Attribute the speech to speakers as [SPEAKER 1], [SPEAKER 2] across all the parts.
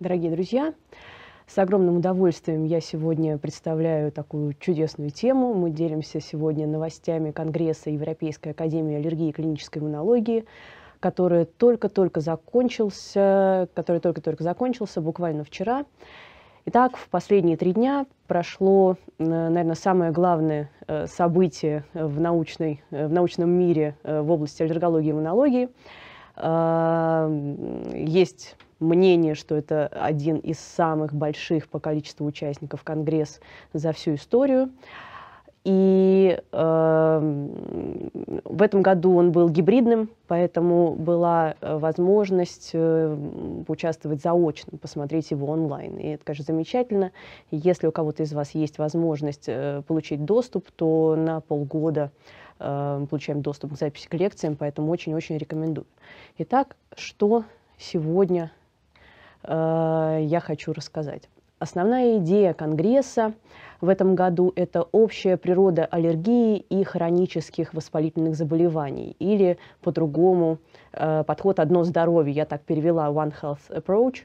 [SPEAKER 1] Дорогие друзья, с огромным удовольствием я сегодня представляю такую чудесную тему. Мы делимся сегодня новостями Конгресса Европейской Академии Аллергии и Клинической Иммунологии, который только-только закончился, который только-только закончился буквально вчера. Итак, в последние три дня прошло, э, наверное, самое главное э, событие в, научной, э, в научном мире в области аллергологии и иммунологии. Есть мнение, что это один из самых больших по количеству участников Конгресс за всю историю. И э, в этом году он был гибридным, поэтому была э, возможность э, участвовать заочно, посмотреть его онлайн. И это, конечно, замечательно. Если у кого-то из вас есть возможность э, получить доступ, то на полгода э, получаем доступ к записи к лекциям, поэтому очень-очень рекомендую. Итак, что сегодня Э, я хочу рассказать. Основная идея Конгресса в этом году – это общая природа аллергии и хронических воспалительных заболеваний, или по-другому э, подход «одно здоровье», я так перевела «One Health Approach»,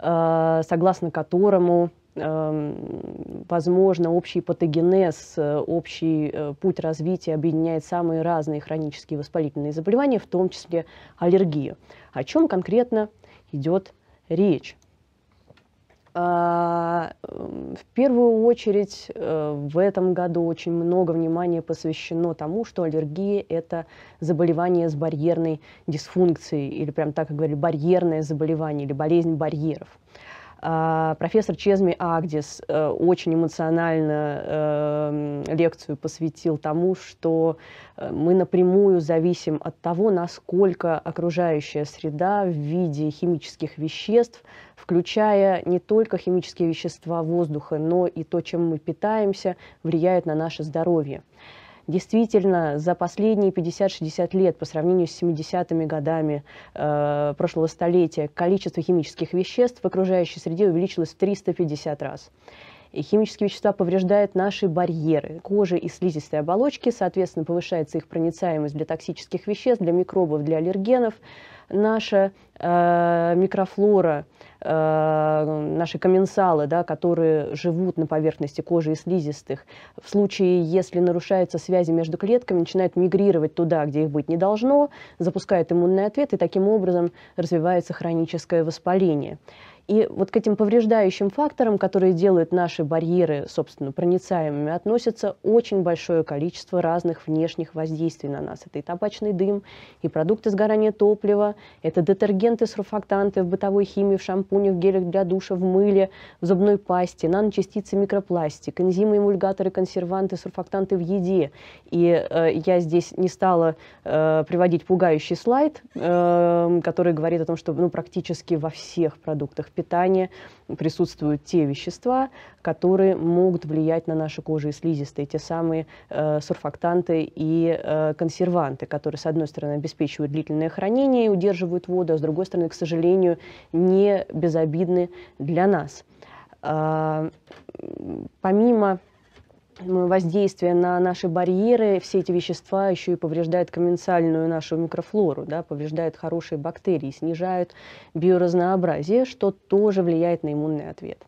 [SPEAKER 1] э, согласно которому эм, возможно, общий патогенез, общий путь развития объединяет самые разные хронические воспалительные заболевания, в том числе аллергию. О чем конкретно идет речь. А, в первую очередь э, в этом году очень много внимания посвящено тому, что аллергия – это заболевание с барьерной дисфункцией, или прям так, как говорили, барьерное заболевание, или болезнь барьеров. А, профессор Чезми Агдис э, очень эмоционально э, лекцию посвятил тому, что э, мы напрямую зависим от того, насколько окружающая среда в виде химических веществ, включая не только химические вещества воздуха, но и то, чем мы питаемся, влияет на наше здоровье действительно за последние 50-60 лет по сравнению с 70-ми годами э, прошлого столетия количество химических веществ в окружающей среде увеличилось в 350 раз. И химические вещества повреждают наши барьеры, кожи и слизистой оболочки, соответственно, повышается их проницаемость для токсических веществ, для микробов, для аллергенов. Наша э, микрофлора, э, наши комменсалы, да, которые живут на поверхности кожи и слизистых, в случае, если нарушаются связи между клетками, начинают мигрировать туда, где их быть не должно, запускают иммунный ответ, и таким образом развивается хроническое воспаление. И вот к этим повреждающим факторам, которые делают наши барьеры, собственно, проницаемыми, относятся очень большое количество разных внешних воздействий на нас. Это и табачный дым, и продукты сгорания топлива, это детергенты, сурфактанты в бытовой химии, в шампунях, гелях для душа, в мыле, в зубной пасте, наночастицы микропластик, энзимы, эмульгаторы, консерванты, сурфактанты в еде. И э, я здесь не стала э, приводить пугающий слайд, э, который говорит о том, что ну, практически во всех продуктах питании присутствуют те вещества, которые могут влиять на наши кожи и слизистые, те самые э, сурфактанты и э, консерванты, которые, с одной стороны, обеспечивают длительное хранение и удерживают воду, а с другой стороны, к сожалению, не безобидны для нас. Э, помимо Э, воздействие на наши барьеры, все эти вещества еще и повреждают комменсальную нашу микрофлору, да, повреждают хорошие бактерии, снижают биоразнообразие, что тоже влияет на иммунный ответ.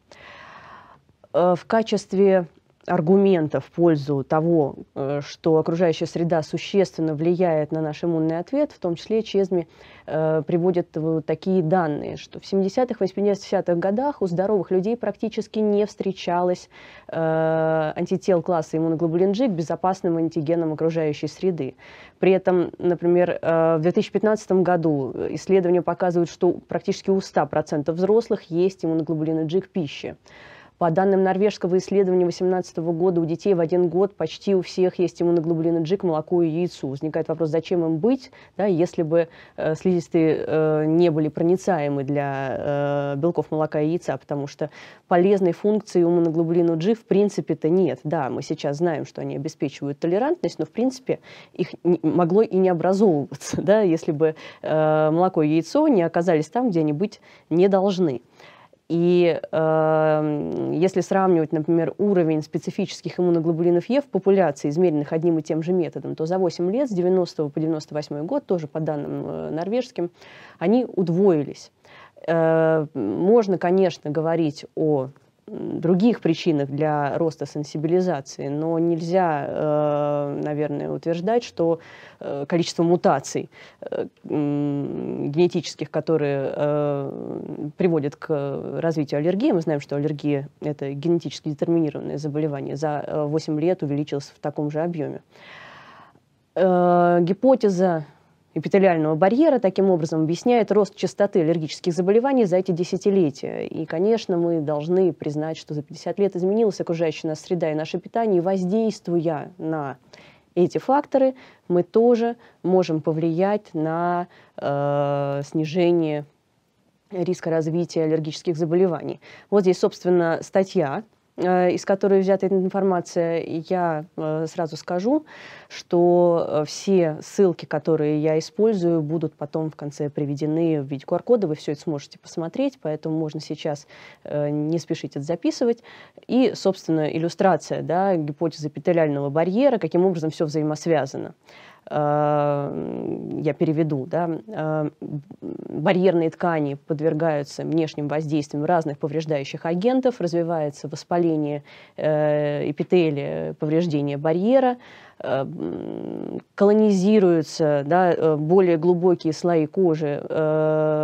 [SPEAKER 1] Э, в качестве аргументов в пользу того, э, что окружающая среда существенно влияет на наш иммунный ответ, в том числе Чезми э, приводит такие данные, что в 70-х, 80-х годах у здоровых людей практически не встречалось э, антител класса иммуноглобулин G к безопасным антигенам окружающей среды. При этом, например, в 2015 году исследования показывают, что практически у 100% взрослых есть иммуноглобулины G к пище. По данным норвежского исследования 2018 года, у детей в один год почти у всех есть иммуноглобулины G к молоку и яйцу. Возникает вопрос, зачем им быть, да, если бы э, слизистые э, не были проницаемы для э, белков молока и яйца, потому что полезной функции у иммуноглобулина G в принципе-то нет. Да, мы сейчас знаем, что они обеспечивают толерантность, но в принципе их не, могло и не образовываться, да, если бы э, молоко и яйцо не оказались там, где они быть не должны. И э, если сравнивать, например, уровень специфических иммуноглобулинов Е в популяции, измеренных одним и тем же методом, то за 8 лет, с 90 по 98 год, тоже по данным э, норвежским, они удвоились. Э, можно, конечно, говорить о других причинах для роста сенсибилизации, но нельзя, э, наверное, утверждать, что э, количество мутаций э, генетических, которые приводят к развитию аллергии, мы знаем, что аллергия – это генетически детерминированное заболевание, за 8 лет увеличилось в таком же объеме. Гипотеза эпителиального барьера, таким образом объясняет рост частоты аллергических заболеваний за эти десятилетия. И, конечно, мы должны признать, что за 50 лет изменилась окружающая нас среда и наше питание, и воздействуя на эти факторы, мы тоже можем повлиять на э, снижение риска развития аллергических заболеваний. Вот здесь, собственно, статья Э, из которой взята эта информация, я э, сразу скажу, что э, все ссылки, которые я использую, будут потом в конце приведены в виде QR-кода. Вы все это сможете посмотреть, поэтому можно сейчас не спешить это записывать. И, собственно, иллюстрация да, гипотезы эпителиального барьера, каким образом все взаимосвязано. Э, я переведу, да, э, барьерные ткани подвергаются внешним воздействиям разных повреждающих агентов, развивается воспаление э, эпителия, повреждение барьера, колонизируются да, более глубокие слои кожи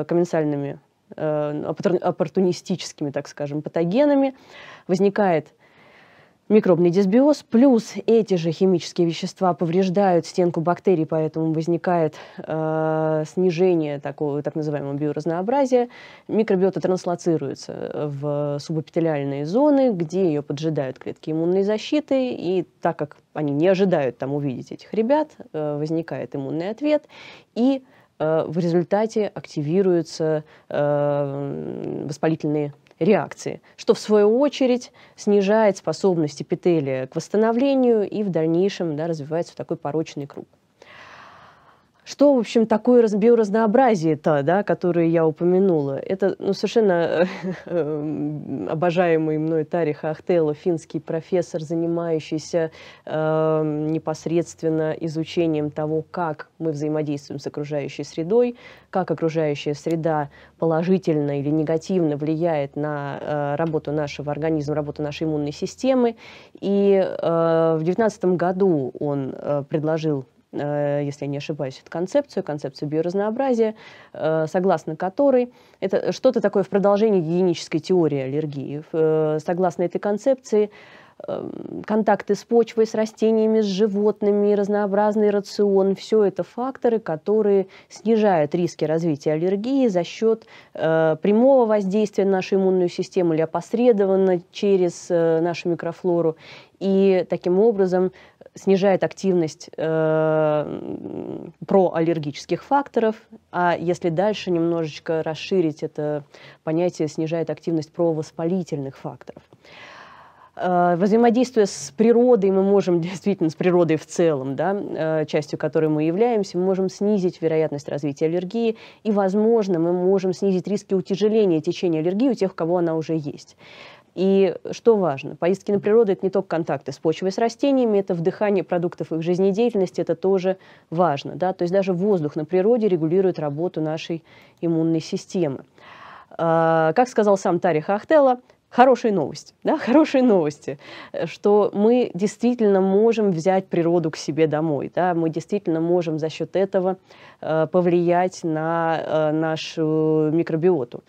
[SPEAKER 1] комменсальными оппортунистическими, так скажем, патогенами, возникает Микробный дисбиоз плюс эти же химические вещества повреждают стенку бактерий, поэтому возникает э, снижение такого так называемого биоразнообразия. Микробиота транслацируется э, в субэпителиальные зоны, где ее поджидают клетки иммунной защиты, и так как они не ожидают там увидеть этих ребят, э, возникает иммунный ответ, и э, в результате активируются э, воспалительные реакции, что в свою очередь снижает способность эпителия к восстановлению и в дальнейшем да, развивается в такой порочный круг. Что, в общем, такое биоразнообразие-то, да, которое я упомянула? Это ну, совершенно эм, обожаемый мной Тарих Ахтелло, финский профессор, занимающийся э, непосредственно изучением того, как мы взаимодействуем с окружающей средой, как окружающая среда положительно или негативно влияет на э, работу нашего организма, работу нашей иммунной системы. И э, в 2019 году он э, предложил Э, если я не ошибаюсь, эту концепцию, концепцию биоразнообразия, э, согласно которой это что-то такое в продолжении гигиенической теории аллергии. Э, согласно этой концепции, эм, контакты с почвой, с растениями, с животными, разнообразный рацион, все это факторы, которые снижают риски развития аллергии за счет прямого воздействия на нашу иммунную систему или опосредованно через нашу микрофлору. И таким образом снижает активность э, проаллергических факторов, а если дальше немножечко расширить это понятие, снижает активность провоспалительных факторов. Э, взаимодействуя с природой, мы можем действительно, с природой в целом, да, э, частью которой мы являемся, мы можем снизить вероятность развития аллергии и, возможно, мы можем снизить риски утяжеления течения аллергии у тех, у кого она уже есть. И что важно, поездки на природу – это не только контакты с почвой с растениями, это вдыхание продуктов их жизнедеятельности, это тоже важно. Да? То есть даже воздух на природе регулирует работу нашей иммунной системы. А, как сказал сам Тарих Ахтела, хорошие новости, да, хорошие новости, что мы действительно можем взять природу к себе домой, да, мы действительно можем за счет этого э, повлиять на э, нашу микробиоту.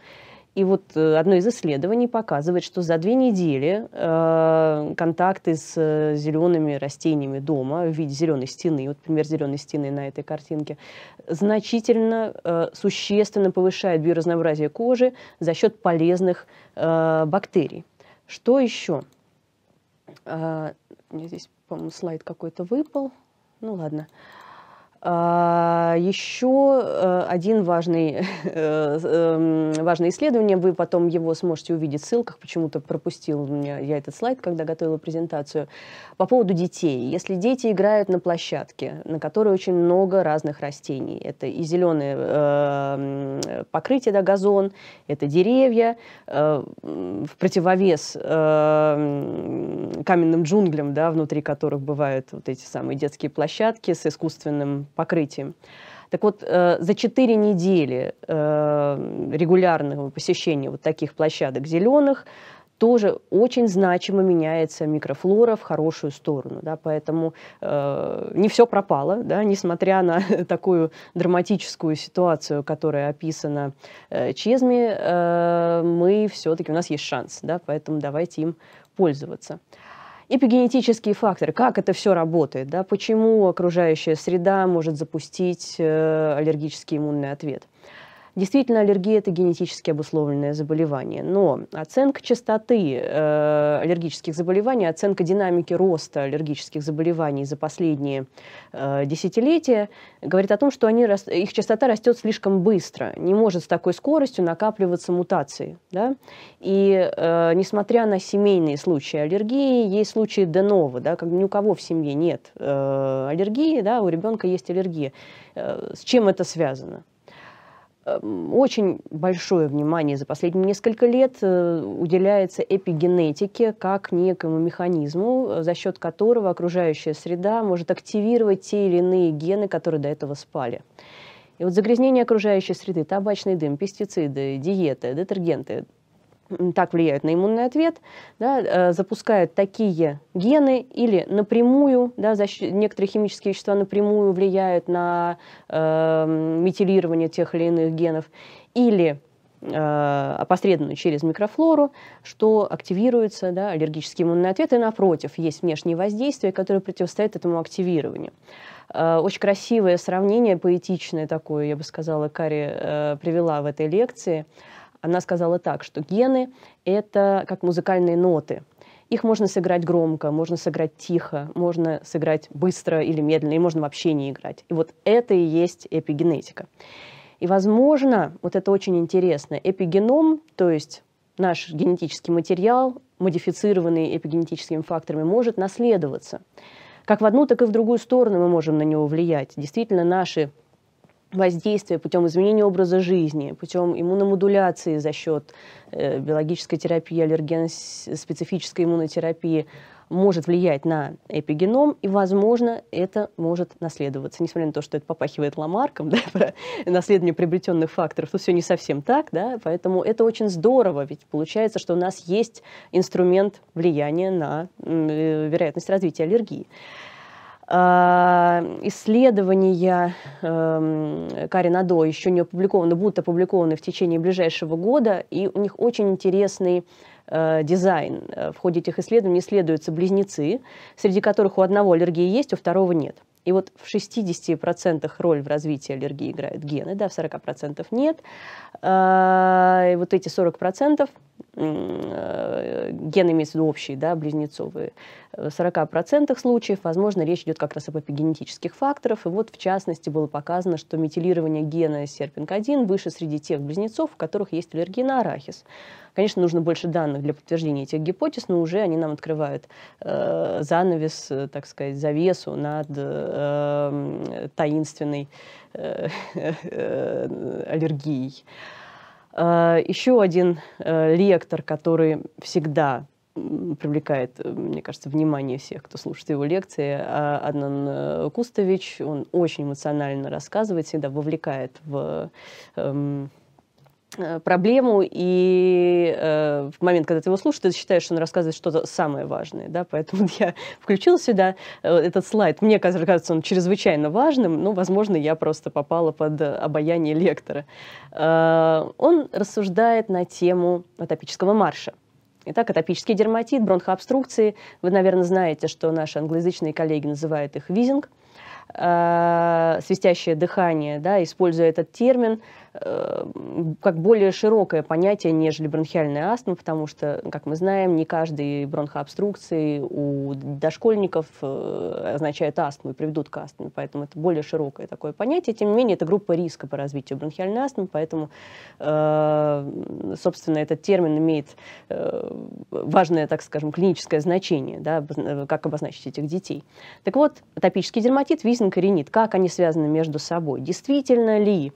[SPEAKER 1] И вот э, одно из исследований показывает, что за две недели э, контакты с э, зелеными растениями дома в виде зеленой стены, вот пример зеленой стены на этой картинке, значительно, э, существенно повышает биоразнообразие кожи за счет полезных э, бактерий. Что еще? Э, у меня здесь, по-моему, слайд какой-то выпал. Ну ладно. Э, а, Еще э, один важный, э, эм, важное исследование, вы потом его сможете увидеть в ссылках, почему-то пропустил меня я этот слайд, когда готовила презентацию, по поводу детей. Если дети играют на площадке, на которой очень много разных растений, это и зеленое э, покрытие, да, газон, это деревья, в противовес каменным джунглям, да, внутри которых бывают вот эти самые детские площадки с искусственным покрытием. Так вот, э, за 4 недели э, регулярного посещения вот таких площадок зеленых тоже очень значимо меняется микрофлора в хорошую сторону. Да, поэтому э, не все пропало, да, несмотря на такую драматическую ситуацию, которая описана э, Чезми, э, мы все-таки, у нас есть шанс, да, поэтому давайте им пользоваться эпигенетические факторы, как это все работает, да, почему окружающая среда может запустить э, аллергический иммунный ответ. Действительно, аллергия – это генетически обусловленное заболевание, но оценка частоты э, аллергических заболеваний, оценка динамики роста аллергических заболеваний за последние э, десятилетия говорит о том, что они, их частота растет слишком быстро, не может с такой скоростью накапливаться мутации. Да? И э, несмотря на семейные случаи аллергии, есть случаи деново, да, как ни у кого в семье нет э, аллергии, да, у ребенка есть аллергия. Э, с чем это связано? Эм, очень большое внимание за последние несколько лет э, уделяется эпигенетике как некому механизму, за счет которого окружающая среда может активировать те или иные гены, которые до этого спали. И вот загрязнение окружающей среды, табачный дым, пестициды, диеты, детергенты, так влияют на иммунный ответ, да, э, запускают такие гены или напрямую, да, защ... некоторые химические вещества напрямую влияют на э, метилирование тех или иных генов, или э, опосредованно через микрофлору, что активируется да, аллергический иммунный ответ, и напротив, есть внешние воздействия, которые противостоят этому активированию. Э, очень красивое сравнение, поэтичное такое, я бы сказала, Кари э, привела в этой лекции – она сказала так, что гены — это как музыкальные ноты. Их можно сыграть громко, можно сыграть тихо, можно сыграть быстро или медленно, и можно вообще не играть. И вот это и есть эпигенетика. И, возможно, вот это очень интересно, эпигеном, то есть наш генетический материал, модифицированный эпигенетическими факторами, может наследоваться. Как в одну, так и в другую сторону мы можем на него влиять. Действительно, наши воздействия путем изменения образа жизни, путем иммуномодуляции за счет э, биологической терапии, аллерген-специфической иммунотерапии может влиять на эпигеном, и, возможно, это может наследоваться. Несмотря на то, что это попахивает Ламарком, да, про наследование приобретенных факторов, тут все не совсем так, да, поэтому это очень здорово, ведь получается, что у нас есть инструмент влияния на э, вероятность развития аллергии. Э, исследования эм, Кари Надо еще не опубликованы, будут опубликованы в течение ближайшего года, и у них очень интересный э, дизайн. Э, в ходе этих исследований исследуются близнецы, среди которых у одного аллергии есть, у второго нет. И вот в 60% роль в развитии аллергии играют гены, да, в 40% нет. И вот эти 40% Э, гены имеется в виду общий, да, близнецовые, в 40% случаев, возможно, речь идет как раз об эпигенетических факторах. И вот, в частности, было показано, что метилирование гена серпинг-1 выше среди тех близнецов, у которых есть аллергия на арахис. Конечно, нужно больше данных для подтверждения этих гипотез, но уже они нам открывают э, занавес, э, так сказать, завесу над э, таинственной э, э, э, аллергией. Э, Еще один э, лектор, который всегда привлекает, э, мне кажется, внимание всех, кто слушает его лекции. А, Аднан Кустович, он очень эмоционально рассказывает, всегда вовлекает в эм, Э, проблему, и э, в момент, когда ты его слушаешь, ты считаешь, что он рассказывает что-то самое важное, да, поэтому я включила сюда э, этот слайд. Мне кажется, он чрезвычайно важным, но, возможно, я просто попала под э, обаяние лектора. Э, он рассуждает на тему атопического марша. Итак, атопический дерматит, бронхообструкции. Вы, наверное, знаете, что наши англоязычные коллеги называют их визинг. Э, свистящее дыхание, да, используя этот термин – Э, как более широкое понятие, нежели бронхиальная астма, потому что, как мы знаем, не каждый бронхообструкции у дошкольников э, означает астму и приведут к астме, поэтому это более широкое такое понятие. Тем не менее, это группа риска по развитию бронхиальной астмы, поэтому, э, собственно, этот термин имеет важное, так скажем, клиническое значение, да, как обозначить этих детей. Так вот, атопический дерматит, визинг и ринит, как они связаны между собой? Действительно ли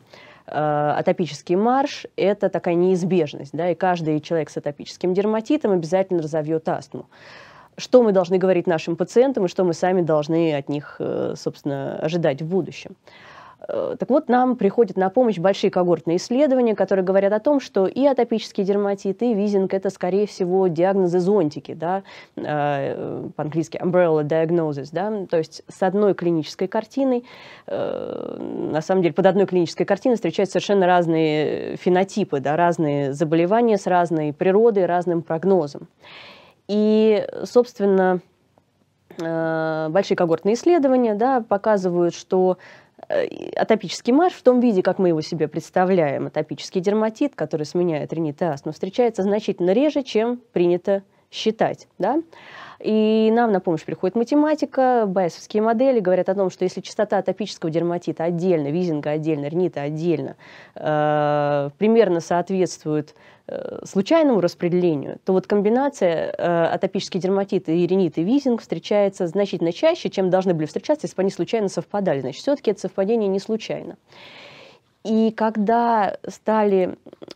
[SPEAKER 1] Э, атопический марш – это такая неизбежность, да, и каждый человек с атопическим дерматитом обязательно разовьет астму. Что мы должны говорить нашим пациентам и что мы сами должны от них, э, собственно, ожидать в будущем. Э, так вот, нам приходят на помощь большие когортные исследования, которые говорят о том, что и атопический дерматит, и визинг – это, скорее всего, диагнозы зонтики, да, э, по-английски umbrella diagnosis, да, то есть с одной клинической картиной, э, на самом деле, под одной клинической картиной встречаются совершенно разные фенотипы, да, разные заболевания с разной природой, разным прогнозом. И, собственно, большие когортные исследования да, показывают, что Э, атопический марш в том виде, как мы его себе представляем, атопический дерматит, который сменяет ринит и астму, встречается значительно реже, чем принято считать, да? И нам на помощь приходит математика, байесовские модели говорят о том, что если частота атопического дерматита отдельно, визинга отдельно, рнита отдельно, э, примерно соответствует э, случайному распределению, то вот комбинация э, атопический дерматит и ринит и визинг встречается значительно чаще, чем должны были встречаться, если бы они случайно совпадали. Значит, все-таки это совпадение не случайно. И когда стали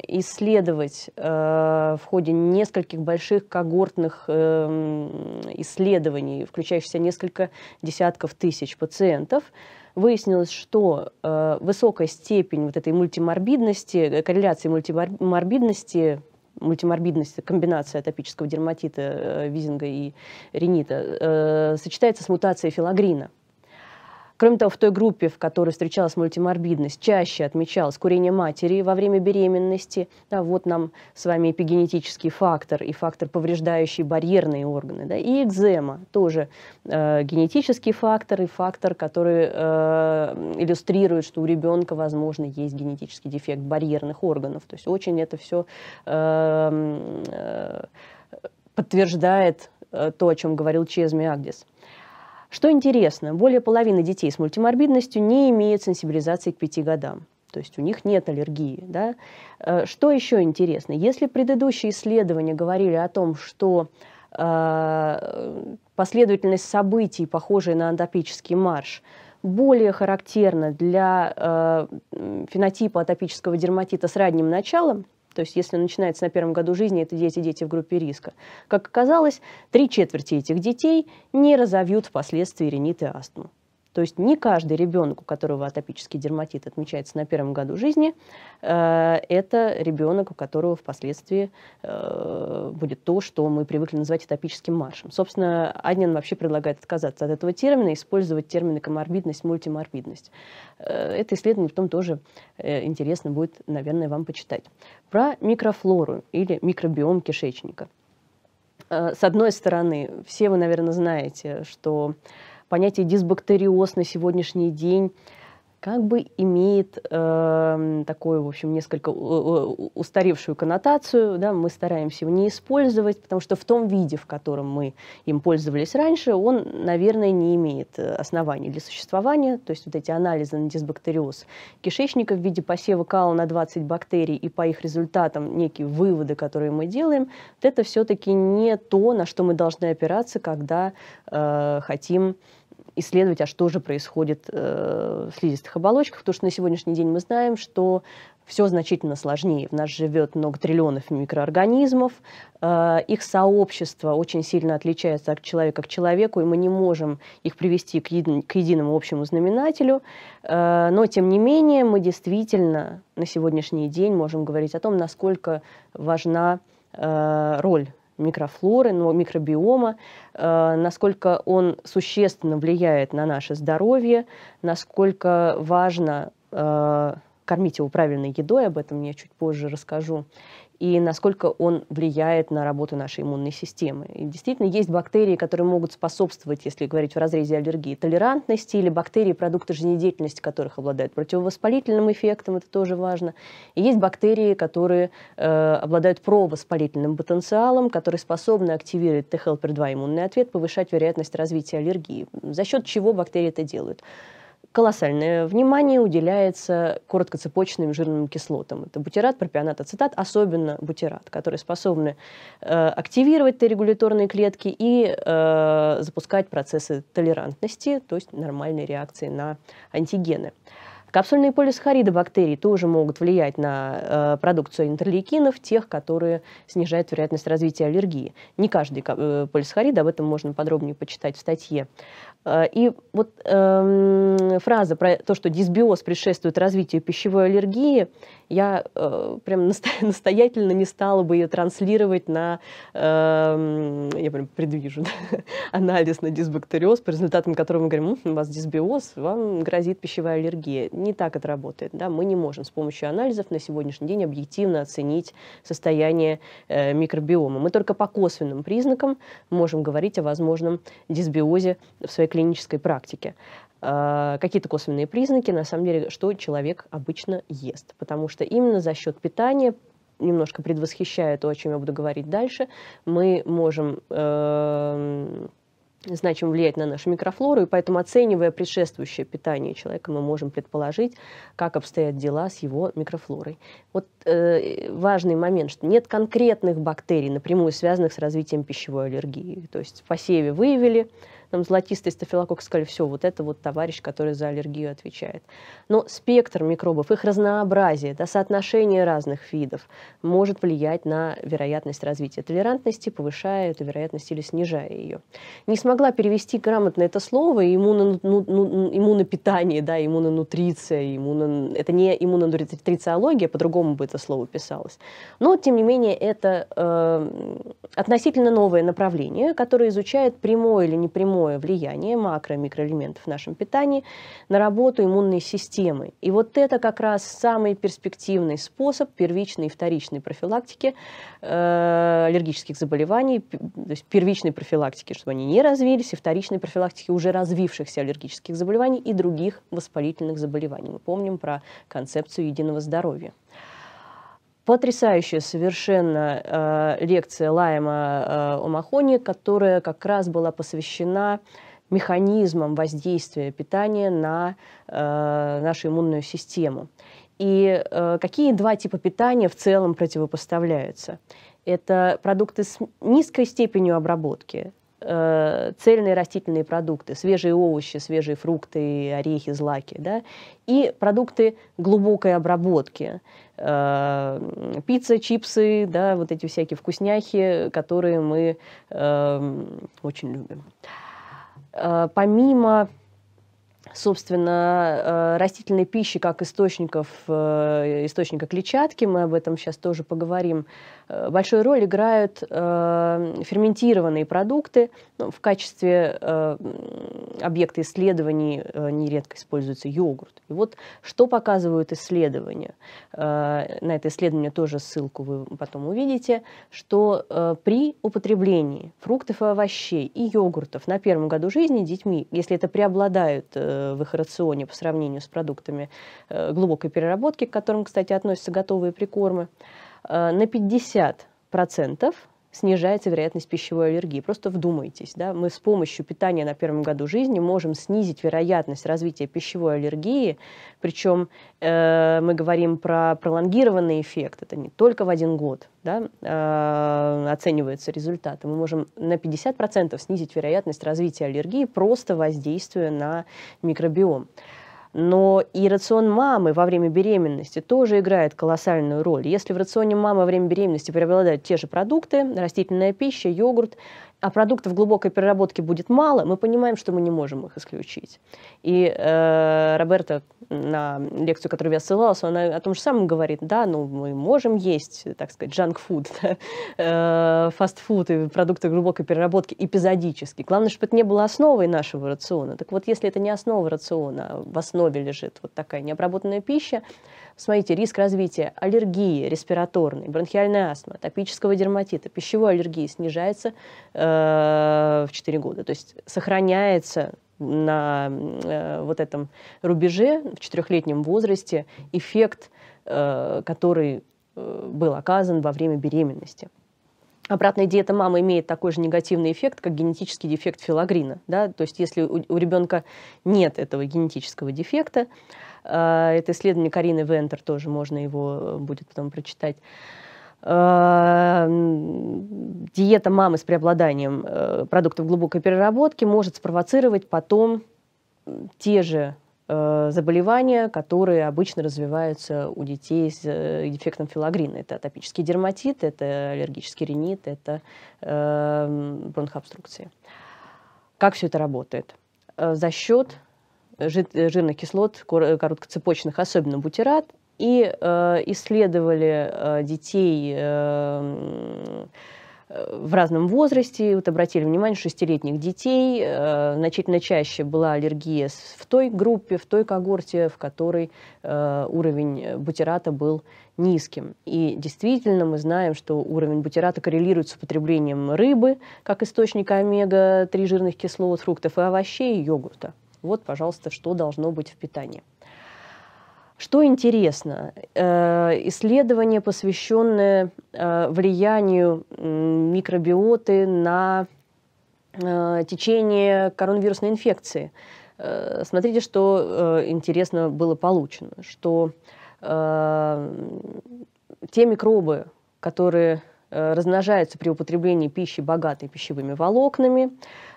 [SPEAKER 1] исследовать э, в ходе нескольких больших когортных э, исследований, включающихся несколько десятков тысяч пациентов, выяснилось, что э, высокая степень вот этой мультиморбидности, э, корреляции мультиморбидности, мультиморбидности комбинация атопического дерматита, э, визинга и ринита, э, сочетается с мутацией филагрина. Кроме того, в той группе, в которой встречалась мультиморбидность, чаще отмечалось курение матери во время беременности. Да, вот нам с вами эпигенетический фактор и фактор, повреждающий барьерные органы. Да, и экзема тоже э, генетический фактор и фактор, который э, иллюстрирует, что у ребенка, возможно, есть генетический дефект барьерных органов. То есть очень это все э, э, подтверждает э, то, о чем говорил Чезми Агдес. Что интересно, более половины детей с мультиморбидностью не имеет сенсибилизации к 5 годам. То есть у них нет аллергии. Да? Э, что еще интересно? Если предыдущие исследования говорили о том, что э, последовательность событий, похожая на антопический марш, более характерна для э, фенотипа атопического дерматита с ранним началом, то есть если начинается на первом году жизни, это дети, дети в группе риска. Как оказалось, три четверти этих детей не разовьют впоследствии ринит и астму. То есть не каждый ребенок, у которого атопический дерматит отмечается на первом году жизни, э, это ребенок, у которого впоследствии э, будет то, что мы привыкли называть атопическим маршем. Собственно, Аднин вообще предлагает отказаться от этого термина и использовать термины коморбидность, мультиморбидность. Э, это исследование в том тоже интересно будет, наверное, вам почитать. Про микрофлору или микробиом кишечника. С одной стороны, все вы, наверное, знаете, что понятие дисбактериоз на сегодняшний день как бы имеет э, такую, в общем, несколько э, э, устаревшую коннотацию, да, мы стараемся его не использовать, потому что в том виде, в котором мы им пользовались раньше, он, наверное, не имеет э, оснований для существования, то есть вот эти анализы на дисбактериоз кишечника в виде посева кала на 20 бактерий и по их результатам некие выводы, которые мы делаем, вот это все-таки не то, на что мы должны опираться, когда э, хотим исследовать, а что же происходит э, в слизистых оболочках, потому что на сегодняшний день мы знаем, что все значительно сложнее. В нас живет много триллионов микроорганизмов, э, их сообщество очень сильно отличается от человека к человеку, и мы не можем их привести к, еди к единому общему знаменателю. Э, но, тем не менее, мы действительно на сегодняшний день можем говорить о том, насколько важна роль микрофлоры, но микробиома, э, насколько он существенно влияет на наше здоровье, насколько важно э, кормить его правильной едой, об этом я чуть позже расскажу, и насколько он влияет на работу нашей иммунной системы. И действительно, есть бактерии, которые могут способствовать, если говорить в разрезе аллергии, толерантности или бактерии, продукты жизнедеятельности которых обладают противовоспалительным эффектом, это тоже важно. И есть бактерии, которые э, обладают провоспалительным потенциалом, которые способны активировать Т-хелпер-2 иммунный ответ, повышать вероятность развития аллергии. За счет чего бактерии это делают? колоссальное внимание уделяется короткоцепочным жирным кислотам. Это бутират, пропионат, ацетат, особенно бутират, которые способны э, активировать Т-регуляторные клетки и э, запускать процессы толерантности, то есть нормальной реакции на антигены. Капсульные полисахариды бактерий тоже могут влиять на э, продукцию интерлейкинов, тех, которые снижают вероятность развития аллергии. Не каждый э, полисахарид, об этом можно подробнее почитать в статье. Э, и вот эм, фраза про то, что дисбиоз предшествует развитию пищевой аллергии, я э, прям настоятельно не стала бы ее транслировать на, э, я прям предвижу, да, анализ на дисбактериоз, по результатам которого мы говорим, у вас дисбиоз, вам грозит пищевая аллергия. Не так это работает. Да? Мы не можем с помощью анализов на сегодняшний день объективно оценить состояние э, микробиома. Мы только по косвенным признакам можем говорить о возможном дисбиозе в своей клинической практике. Э, какие-то косвенные признаки, на самом деле, что человек обычно ест. Потому что именно за счет питания немножко предвосхищая то, о чем я буду говорить дальше, мы можем эм, значим влиять на нашу микрофлору, и поэтому, оценивая предшествующее питание человека, мы можем предположить, как обстоят дела с его микрофлорой. Вот э, важный момент, что нет конкретных бактерий, напрямую связанных с развитием пищевой аллергии. То есть посеве выявили, там золотистый стафилококк, сказали, все, вот это вот товарищ, который за аллергию отвечает. Но спектр микробов, их разнообразие, да, соотношение разных видов может влиять на вероятность развития толерантности, повышая эту вероятность или снижая ее. Не смогла перевести грамотно это слово иммуно, ну, ну, ну, иммунопитание, да, иммунонутриция, иммуно... это не иммунонутрициология, по-другому бы это слово писалось. Но, тем не менее, это э, относительно новое направление, которое изучает прямое или непрямое дурное влияние макро- и микроэлементов в нашем питании на работу иммунной системы. И вот это как раз самый перспективный способ первичной и вторичной профилактики э, аллергических заболеваний, то есть первичной профилактики, чтобы они не развились, и вторичной профилактики уже развившихся аллергических заболеваний и других воспалительных заболеваний. Мы помним про концепцию единого здоровья. Потрясающая совершенно э, лекция Лайма э, Омахони, которая как раз была посвящена механизмам воздействия питания на э, нашу иммунную систему. И э, какие два типа питания в целом противопоставляются? Это продукты с низкой степенью обработки, Э, цельные растительные продукты, свежие овощи, свежие фрукты, орехи, злаки, да, и продукты глубокой обработки, э, пицца, чипсы, да, вот эти всякие вкусняхи, которые мы эм, очень любим. Э, помимо собственно, э, растительной пищи как источников, э, источника клетчатки, мы об этом сейчас тоже поговорим, э, большую роль играют ферментированные продукты. Ну, в качестве объекта исследований нередко используется йогурт. И вот что показывают исследования? На это исследование тоже ссылку вы потом увидите, что при употреблении фруктов и овощей и йогуртов на первом году жизни детьми, если это преобладают в их рационе по сравнению с продуктами э, глубокой переработки, к которым, кстати, относятся готовые прикормы, э, на 50% снижается вероятность пищевой аллергии. Просто вдумайтесь, да, мы с помощью питания на первом году жизни можем снизить вероятность развития пищевой аллергии, причем э, мы говорим про пролонгированный эффект, это не только в один год да, э, оценивается результат, мы можем на 50% снизить вероятность развития аллергии, просто воздействуя на микробиом. Но и рацион мамы во время беременности тоже играет колоссальную роль. Если в рационе мамы во время беременности преобладают те же продукты, растительная пища, йогурт, а продуктов глубокой переработки будет мало, мы понимаем, что мы не можем их исключить. И э, Роберта на лекцию, которую я ссылалась, она о том же самом говорит, да, ну мы можем есть, так сказать, джанк-фуд, да, э, фастфуд и продукты глубокой переработки эпизодически. Главное, чтобы это не было основой нашего рациона. Так вот, если это не основа рациона, а в основе лежит вот такая необработанная пища, Смотрите, риск развития аллергии респираторной, бронхиальной астмы, топического дерматита, пищевой аллергии снижается э, в 4 года. То есть сохраняется на э, вот этом рубеже в четырехлетнем возрасте эффект, э, который э, был оказан во время беременности. Обратная диета мамы имеет такой же негативный эффект, как генетический дефект филагрина. Да? То есть если у, у ребенка нет этого генетического дефекта, а, это исследование Карины Вентер, тоже можно его э, будет потом прочитать. А, диета мамы с преобладанием э, продуктов глубокой переработки может спровоцировать потом те же э, заболевания, которые обычно развиваются у детей с эффектом филагрина. Это атопический дерматит, это аллергический ринит, это бронхообструкции. Как все это работает? За счет жирных кислот короткоцепочных, особенно бутират, и э, исследовали э, детей э, в разном возрасте. Вот обратили внимание, шестилетних детей э, значительно чаще была аллергия в той группе, в той когорте, в которой э, уровень бутирата был низким. И действительно мы знаем, что уровень бутирата коррелирует с употреблением рыбы как источника омега-3 жирных кислот, фруктов и овощей, йогурта. Вот, пожалуйста, что должно быть в питании. Что интересно, э, исследование, посвященное э, влиянию микробиоты на э, течение коронавирусной инфекции. Смотрите, что интересно было получено, что те микробы, которые размножаются при употреблении пищи, богатой пищевыми волокнами,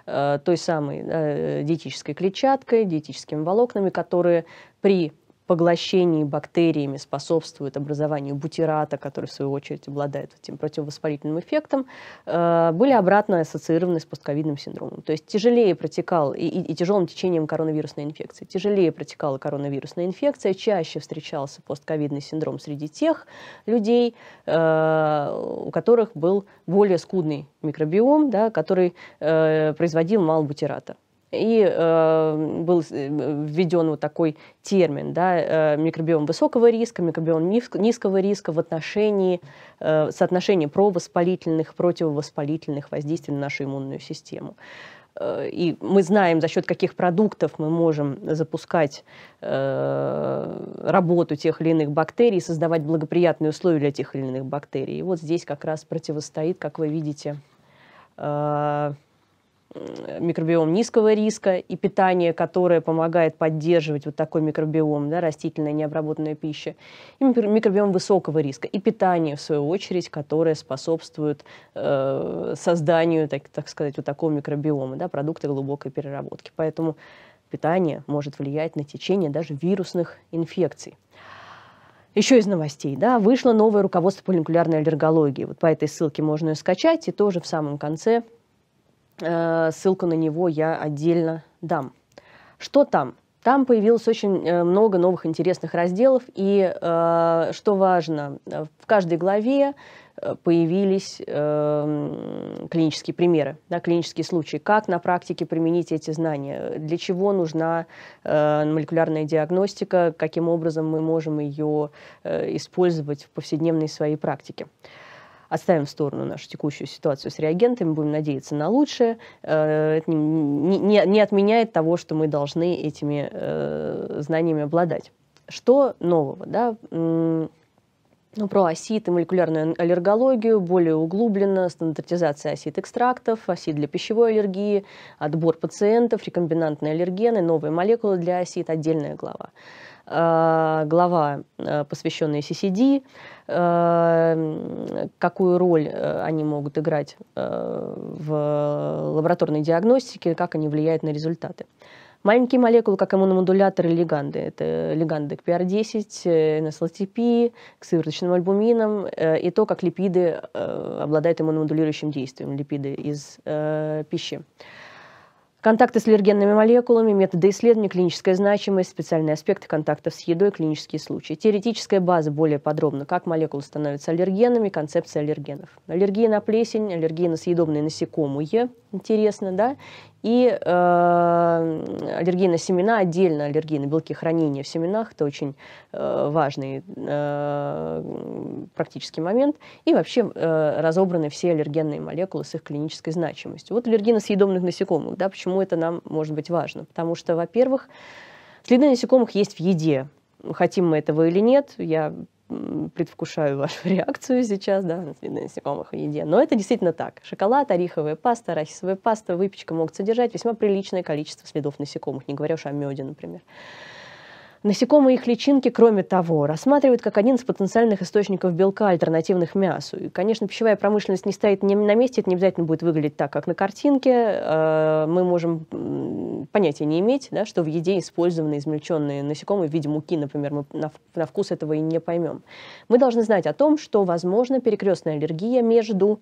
[SPEAKER 1] Э, той самой э, диетической клетчаткой, диетическими волокнами, которые при поглощении бактериями способствует образованию бутирата, который в свою очередь обладает этим противовоспалительным эффектом, э, были обратно ассоциированы с постковидным синдромом. То есть тяжелее протекал и, и, и тяжелым течением коронавирусной инфекции. Тяжелее протекала коронавирусная инфекция, чаще встречался постковидный синдром среди тех людей, э, у которых был более скудный микробиом, да, который э, производил мало бутирата и э, был э, введен вот такой термин, да, э, микробиом высокого риска, микробиом низкого риска в отношении, э, соотношении провоспалительных, противовоспалительных воздействий на нашу иммунную систему э, и мы знаем, за счет каких продуктов мы можем запускать э, работу тех или иных бактерий, создавать благоприятные условия для тех или иных бактерий. И вот здесь как раз противостоит, как вы видите, э, микробиом низкого риска и питание, которое помогает поддерживать вот такой микробиом, да, растительная необработанная пища, и микробиом высокого риска, и питание, в свою очередь, которое способствует э, созданию, так, так сказать, вот такого микробиома, да, продукты глубокой переработки. Поэтому питание может влиять на течение даже вирусных инфекций. Еще из новостей, да, вышло новое руководство по аллергологии. Вот по этой ссылке можно ее скачать, и тоже в самом конце Э, ссылку на него я отдельно дам. Что там? Там появилось очень э, много новых интересных разделов, и, э, что важно, в каждой главе появились клинические примеры, да, клинические случаи, как на практике применить эти знания, для чего нужна молекулярная диагностика, каким образом мы можем ее использовать в повседневной своей практике. Оставим в сторону нашу текущую ситуацию с реагентами, будем надеяться на лучшее. Э, это не, не, не отменяет того, что мы должны этими э, знаниями обладать. Что нового? Да? Ну, про осит и молекулярную аллергологию, более углубленно, стандартизация осит-экстрактов, осит для пищевой аллергии, отбор пациентов, рекомбинантные аллергены, новые молекулы для осит, отдельная глава. Э, глава, э, посвященная CCD, э, какую роль они могут играть в лабораторной диагностике, как они влияют на результаты. Маленькие молекулы, как иммуномодуляторы лиганды, это лиганды к PR10, NSLTP, к сывороточным альбуминам, и то, как липиды обладают иммуномодулирующим действием, липиды из пищи. Контакты с аллергенными молекулами, методы исследования, клиническая значимость, специальные аспекты контактов с едой, клинические случаи. Теоретическая база более подробно, как молекулы становятся аллергенами, концепция аллергенов. Аллергия на плесень, аллергия на съедобные насекомые, интересно, да, и э, аллергия на семена отдельно, аллергия на белки хранения в семенах, это очень э, важный э, практический момент. И вообще э, разобраны все аллергенные молекулы с их клинической значимостью. Вот аллергия на съедобных насекомых, да, почему это нам может быть важно? Потому что, во-первых, следы насекомых есть в еде, хотим мы этого или нет. Я предвкушаю вашу реакцию сейчас, да, на виды насекомых в еде. Но это действительно так. Шоколад, ореховая паста, арахисовая паста, выпечка могут содержать весьма приличное количество следов насекомых, не говоря уж о меде, например. Насекомые их личинки, кроме того, рассматривают как один из потенциальных источников белка, альтернативных мясу. И, конечно, пищевая промышленность не стоит не на месте, это не обязательно будет выглядеть так, как на картинке. Э, мы можем понятия не иметь, да, что в еде использованы измельченные насекомые в виде муки, например, мы на вкус этого и не поймем. Мы должны знать о том, что, возможно, перекрестная аллергия между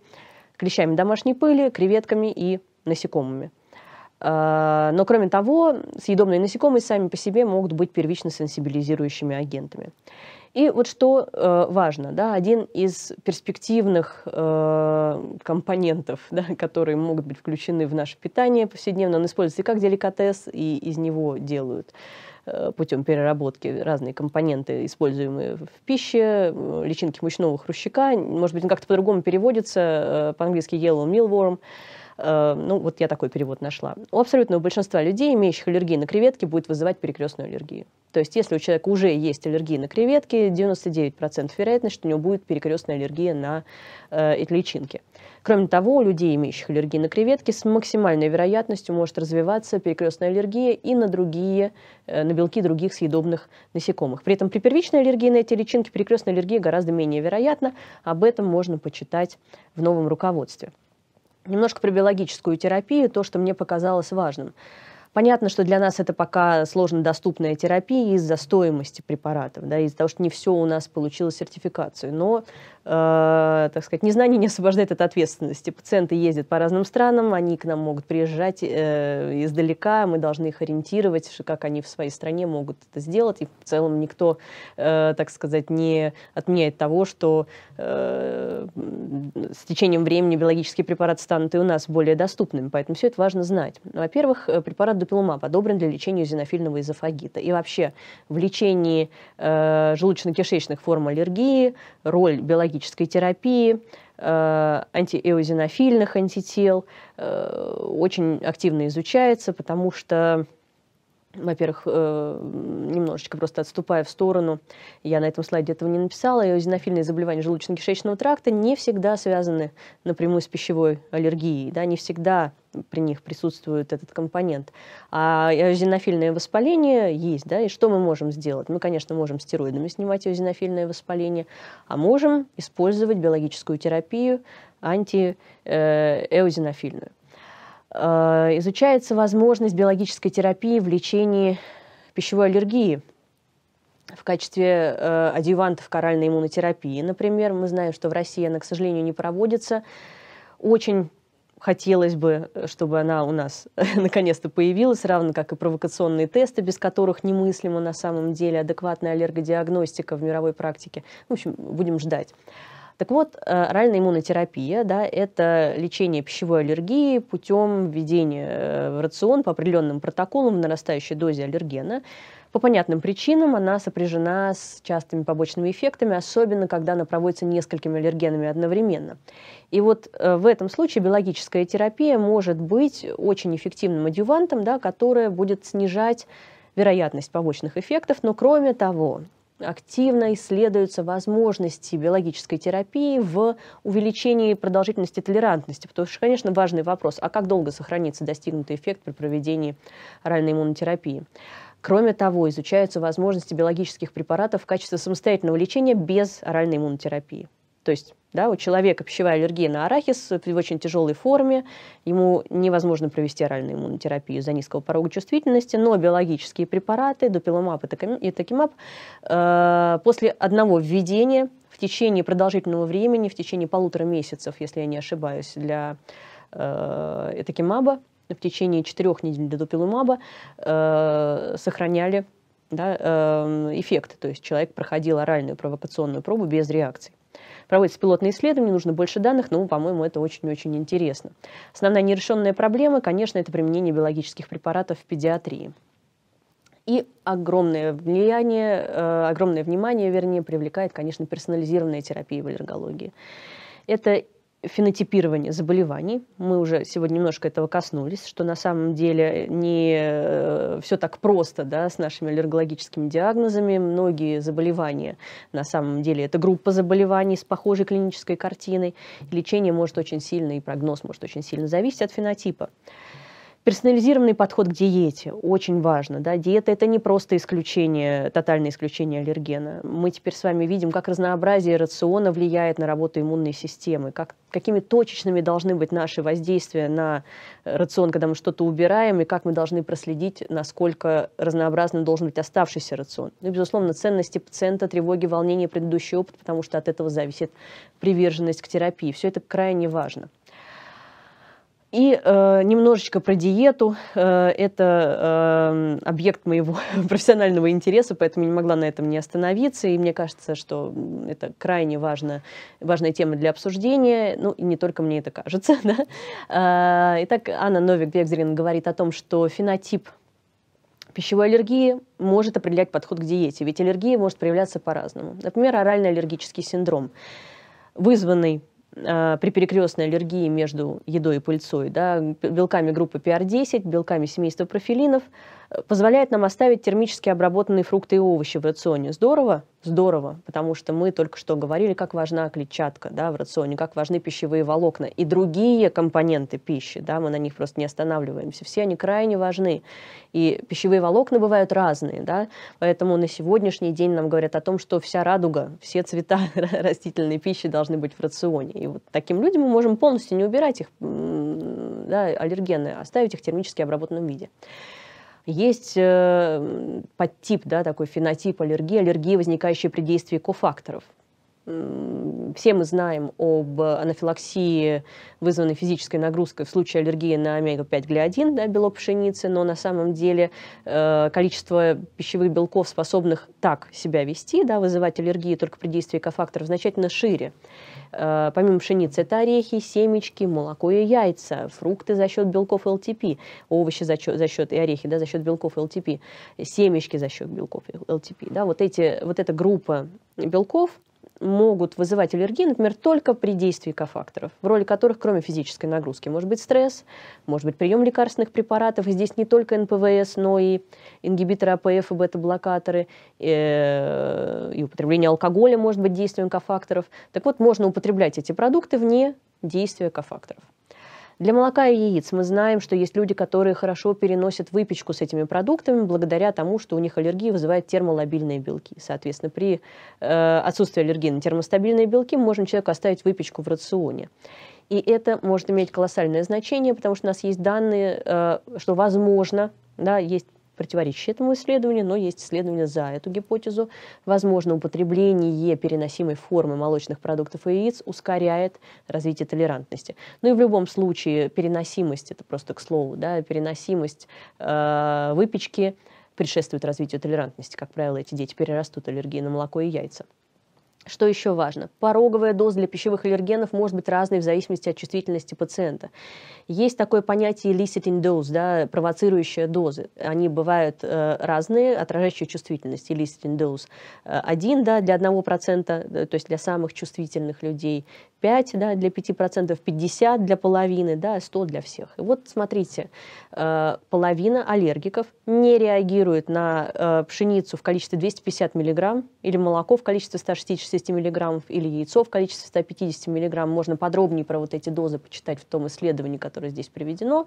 [SPEAKER 1] клещами домашней пыли, креветками и насекомыми. А, но, кроме того, съедобные насекомые сами по себе могут быть первично сенсибилизирующими агентами. И вот что э, важно, да, один из перспективных э, компонентов, да, которые могут быть включены в наше питание повседневно, он используется как деликатес, и из него делают э, путем переработки разные компоненты, используемые в пище, личинки мучного хрущика, может быть, он как-то по-другому переводится, по-английски yellow mealworm, Э, ну вот я такой перевод нашла, у абсолютного большинства людей, имеющих аллергию на креветки, будет вызывать перекрестную аллергию. То есть если у человека уже есть аллергия на креветки, 99% вероятность, что у него будет перекрестная аллергия на э, эти личинки. Кроме того, у людей, имеющих аллергию на креветки, с максимальной вероятностью может развиваться перекрестная аллергия и на другие, э, на белки других съедобных насекомых. При этом при первичной аллергии на эти личинки перекрестная аллергия гораздо менее вероятна. Об этом можно почитать в новом руководстве немножко про биологическую терапию, то, что мне показалось важным. Понятно, что для нас это пока сложно доступная терапия из-за стоимости препаратов, да, из-за того, что не все у нас получило сертификацию. Но, э, так сказать, незнание не освобождает от ответственности. Пациенты ездят по разным странам, они к нам могут приезжать э, издалека, мы должны их ориентировать, как они в своей стране могут это сделать. И в целом никто, э, так сказать, не отменяет того, что э, с течением времени биологические препараты станут и у нас более доступными. Поэтому все это важно знать. Во-первых, препарат лоразепилумаб одобрен для лечения эозинофильного эзофагита. И вообще в лечении э, желудочно-кишечных форм аллергии роль биологической терапии, э, антиэозинофильных антител э, очень активно изучается, потому что во-первых, эм, немножечко просто отступая в сторону, я на этом слайде этого не написала, эозинофильные заболевания желудочно-кишечного тракта не всегда связаны напрямую с пищевой аллергией, да, не всегда при них присутствует этот компонент. А эозинофильное воспаление есть, да, и что мы можем сделать? Мы, конечно, можем стероидами снимать эозинофильное воспаление, а можем использовать биологическую терапию антиэозинофильную. Э, Э, изучается возможность биологической терапии в лечении пищевой аллергии в качестве э, адъювантов коральной иммунотерапии. Например, мы знаем, что в России она, к сожалению, не проводится. Очень хотелось бы, чтобы она у нас наконец-то появилась, равно как и провокационные тесты, без которых немыслимо на самом деле адекватная аллергодиагностика в мировой практике. В общем, будем ждать. Так вот, э, оральная иммунотерапия, да, это лечение пищевой аллергии путем введения э, в рацион по определенным протоколам в нарастающей дозе аллергена. По понятным причинам она сопряжена с частыми побочными эффектами, особенно когда она проводится несколькими аллергенами одновременно. И вот э, в этом случае биологическая терапия может быть очень эффективным адювантом, да, которая будет снижать вероятность побочных эффектов, но кроме того, активно исследуются возможности биологической терапии в увеличении продолжительности толерантности. Потому что, конечно, важный вопрос, а как долго сохранится достигнутый эффект при проведении оральной иммунотерапии? Кроме того, изучаются возможности биологических препаратов в качестве самостоятельного лечения без оральной иммунотерапии. То есть да, у человека пищевая аллергия на арахис в очень тяжелой форме, ему невозможно провести оральную иммунотерапию за низкого порога чувствительности, но биологические препараты, допиломаб и токимап э, после одного введения в течение продолжительного времени, в течение полутора месяцев, если я не ошибаюсь, для э, этакимаба, в течение четырех недель для допилумаба э, сохраняли да, э, эффект. То есть человек проходил оральную провокационную пробу без реакций проводятся пилотные исследования, нужно больше данных, но, ну, по-моему, это очень-очень интересно. Основная нерешенная проблема, конечно, это применение биологических препаратов в педиатрии и огромное влияние, э, огромное внимание, вернее, привлекает, конечно, персонализированная терапия в аллергологии. Это фенотипирование заболеваний. Мы уже сегодня немножко этого коснулись, что на самом деле не э, все так просто да, с нашими аллергологическими диагнозами. Многие заболевания, на самом деле, это группа заболеваний с похожей клинической картиной. Лечение может очень сильно, и прогноз может очень сильно зависеть от фенотипа. Персонализированный подход к диете очень важно. Да? Диета – это не просто исключение, тотальное исключение аллергена. Мы теперь с вами видим, как разнообразие рациона влияет на работу иммунной системы, как, какими точечными должны быть наши воздействия на э, рацион, когда мы что-то убираем, и как мы должны проследить, насколько разнообразным должен быть оставшийся рацион. Ну и, безусловно, ценности пациента, тревоги, волнения, предыдущий опыт, потому что от этого зависит приверженность к терапии. Все это крайне важно. И э, немножечко про диету. Э, это э, объект моего профессионального интереса, поэтому не могла на этом не остановиться. И мне кажется, что это крайне важно, важная тема для обсуждения. Ну, и не только мне это кажется. Да? Э, итак, Анна Новик-Векзерин говорит о том, что фенотип пищевой аллергии может определять подход к диете, ведь аллергия может проявляться по-разному. Например, оральный аллергический синдром, вызванный Э, при перекрестной аллергии между едой и пыльцой, да, белками группы PR10, белками семейства профилинов, э, позволяет нам оставить термически обработанные фрукты и овощи в рационе. Здорово? Здорово, потому что мы только что говорили, как важна клетчатка да, в рационе, как важны пищевые волокна и другие компоненты пищи, да, мы на них просто не останавливаемся, все они крайне важны. И пищевые волокна бывают разные, да, поэтому на сегодняшний день нам говорят о том, что вся радуга, все цвета растительной пищи должны быть в рационе. И вот таким людям мы можем полностью не убирать их да, аллергены, оставить а их термически обработанном виде. Есть э, подтип, да, такой фенотип аллергии, аллергии, возникающие при действии кофакторов все мы знаем об анафилаксии, вызванной физической нагрузкой в случае аллергии на омега-5 глиадин, да, белок пшеницы, но на самом деле э, количество пищевых белков, способных так себя вести, да, вызывать аллергии только при действии кофакторов, значительно шире. Э, помимо пшеницы это орехи, семечки, молоко и яйца, фрукты за счет белков ЛТП, овощи за счет, за счет и орехи да, за счет белков ЛТП, семечки за счет белков ЛТП. Да, вот, эти, вот эта группа белков – могут вызывать аллергии, например, только при действии кофакторов, в роли которых, кроме физической нагрузки, может быть стресс, может быть прием лекарственных препаратов. И здесь не только НПВС, но и ингибиторы АПФ и бета-блокаторы, э и употребление алкоголя может быть действием кофакторов. Так вот, можно употреблять эти продукты вне действия кофакторов. Для молока и яиц мы знаем, что есть люди, которые хорошо переносят выпечку с этими продуктами благодаря тому, что у них аллергия вызывает термолобильные белки. Соответственно, при э, отсутствии аллергии на термостабильные белки можно человеку оставить выпечку в рационе. И это может иметь колоссальное значение, потому что у нас есть данные, э, что возможно, да, есть противоречащие этому исследованию, но есть исследования за эту гипотезу. Возможно, употребление переносимой формы молочных продуктов и яиц ускоряет развитие толерантности. Ну и в любом случае переносимость, это просто к слову, да, переносимость э, выпечки предшествует развитию толерантности. Как правило, эти дети перерастут аллергии на молоко и яйца. Что еще важно? Пороговая доза для пищевых аллергенов может быть разной в зависимости от чувствительности пациента. Есть такое понятие eliciting dose, да, провоцирующая дозы. Они бывают э, разные, отражающие чувствительность, eliciting dose. Э, один да, для 1%, э, то есть для самых чувствительных людей, 5 да, для 5%, 50 для половины, да, 100 для всех. И вот смотрите, э, половина аллергиков не реагирует на э, пшеницу в количестве 250 миллиграмм или молоко в количестве 166 миллиграммов или яйцо в количестве 150 миллиграмм Можно подробнее про вот эти дозы почитать в том исследовании, которое здесь приведено.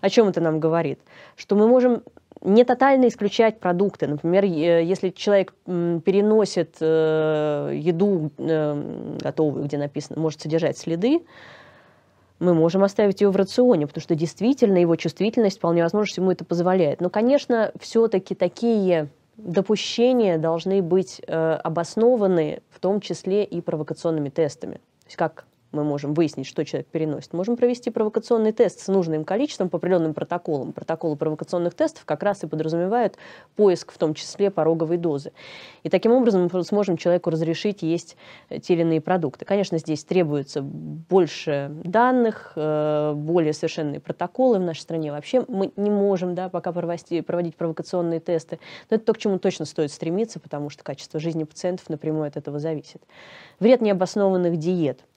[SPEAKER 1] О чем это нам говорит? Что мы можем не тотально исключать продукты. Например, если человек переносит э, еду э, готовую, где написано, может содержать следы, мы можем оставить ее в рационе, потому что действительно его чувствительность вполне возможно, что ему это позволяет. Но, конечно, все-таки такие допущения должны быть э, обоснованы, в том числе и провокационными тестами. То есть как мы можем выяснить, что человек переносит, можем провести провокационный тест с нужным количеством по определенным протоколам. Протоколы провокационных тестов как раз и подразумевают поиск, в том числе, пороговой дозы. И таким образом мы сможем человеку разрешить есть э, те или иные продукты. Конечно, здесь требуется больше данных, э, более совершенные протоколы в нашей стране. Вообще мы не можем да, пока провести, проводить провокационные тесты. Но это то, к чему точно стоит стремиться, потому что качество жизни пациентов напрямую от этого зависит. Вред необоснованных диет –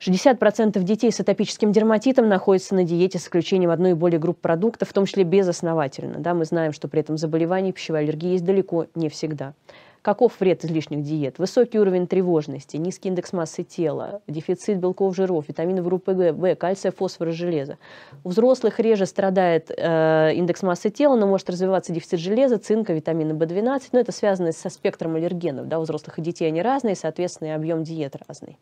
[SPEAKER 1] 60% детей с атопическим дерматитом находятся на диете с исключением одной и более групп продуктов, в том числе безосновательно. Да, мы знаем, что при этом заболевании пищевой аллергии есть далеко не всегда. Каков вред излишних диет? Высокий уровень тревожности, низкий индекс массы тела, дефицит белков, жиров, витаминов группы В, кальция, фосфора, железа. У взрослых реже страдает э, индекс массы тела, но может развиваться дефицит железа, цинка, витамина В12. Но это связано со спектром аллергенов. Да, у взрослых и детей они разные, соответственно, и объем диет разный.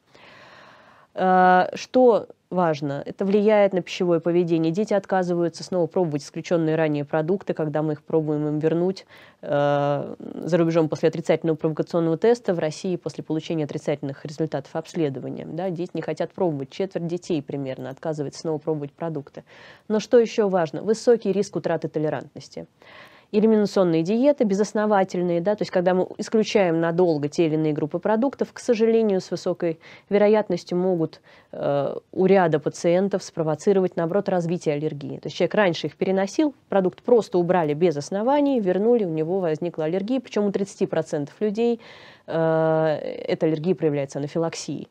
[SPEAKER 1] А, что важно? Это влияет на пищевое поведение. Дети отказываются снова пробовать исключенные ранее продукты, когда мы их пробуем им вернуть. А, за рубежом после отрицательного провокационного теста, в России после получения отрицательных результатов обследования. Да, дети не хотят пробовать. Четверть детей примерно отказывается снова пробовать продукты. Но что еще важно? Высокий риск утраты толерантности элиминационные диеты, безосновательные, да, то есть когда мы исключаем надолго те или иные группы продуктов, к сожалению, с высокой вероятностью могут э, у ряда пациентов спровоцировать, наоборот, развитие аллергии. То есть человек раньше их переносил, продукт просто убрали без оснований, вернули, у него возникла аллергия, причем у 30% людей э, эта аллергия проявляется анафилаксией